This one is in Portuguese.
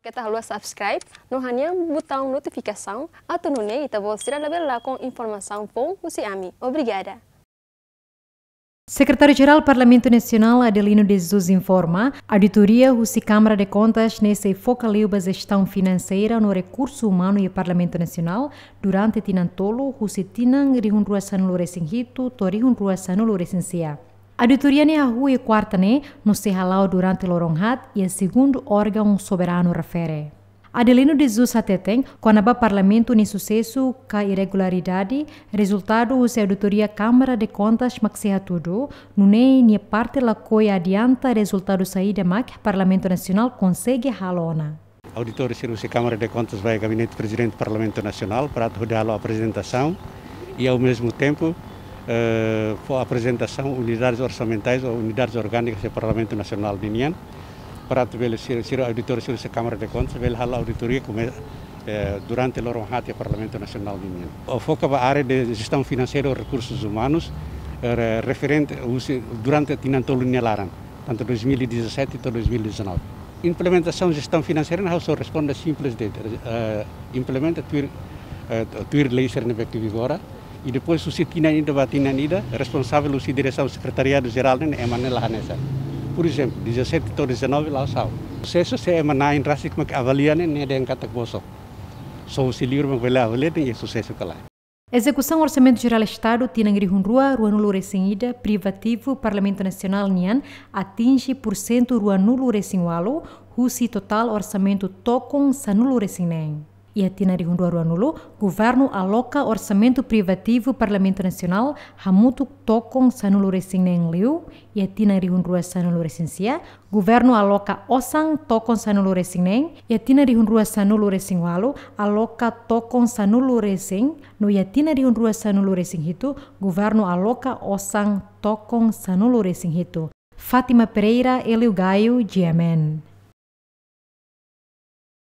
Kita tá harus subscribe no hanya botão notificação ato no e você receber lá com informação bom você é ami. Obrigada. Secretário-Geral do Parlamento Nacional Adelino de Jesus informa auditoria Rússia Câmara de Contas nesse foca a gestão financeira no recurso humano e Parlamento Nacional durante Tinantolo, Rússia Tinan, Rihun Ruasano Loresinhito, Torihun Ruasano Loresinsia. Auditoria rua e quarta né, no Serralau durante Loronhat e é segundo órgão soberano refere. Adelino de Zusa Teteng, Conaba Parlamento ni sucesso ka irregularidade, resultado o se auditoria Câmara de Contas maxia tudo, nune ni parte la coi adianta resultado saída mac Parlamento Nacional consegue halona. Auditor se Câmara de Contas vai ao Gabinete Presidente do Parlamento Nacional para dar a apresentação e ao mesmo tempo uh, a apresentação unidades orçamentais ou unidades orgânicas do Parlamento Nacional de Nian, para ser auditor da Câmara de Contas, a auditoria começa eh, durante o Hati Parlamento Nacional de Minas. O foco é a área de gestão financeira e recursos humanos, referente durante a Tinantolunia Laran, tanto 2017 até 2019. Implementação de gestão financeira não só responde simples de uh, implementa a tua lei ser vigora, e depois o Sitinan e Batinan Ida, responsável do direção secretariado geral é né, Manel Hanessa. Por exemplo, 17 ou 19 lá são. Sucesso se é maná em racic mak é avaliane ne né, né, de encata boso. Só o livro mak vela avaliane e sucesso que lá. É. Execução Orçamento Geral Estado rua Runrua, Ruanulo Resinhida, Privativo, Parlamento Nacional Nian, atinge por cento Ruanulo Resinhalo, Rusi Total Orçamento Tocon Sanulo Resinem e a tina runduaruanulu, governo aloca orçamento privativo Parlamento Nacional hamutu tocon sanulu liu e a tina rihundrua sanulu governo aloca osang tocon sanulu e a tina rihundrua sanulu aloca tocon sanulu resing no e a tina rihundrua sanulu resing governo aloca osang tocon sanulu resing Fátima Pereira, Elio Gaio, GMN.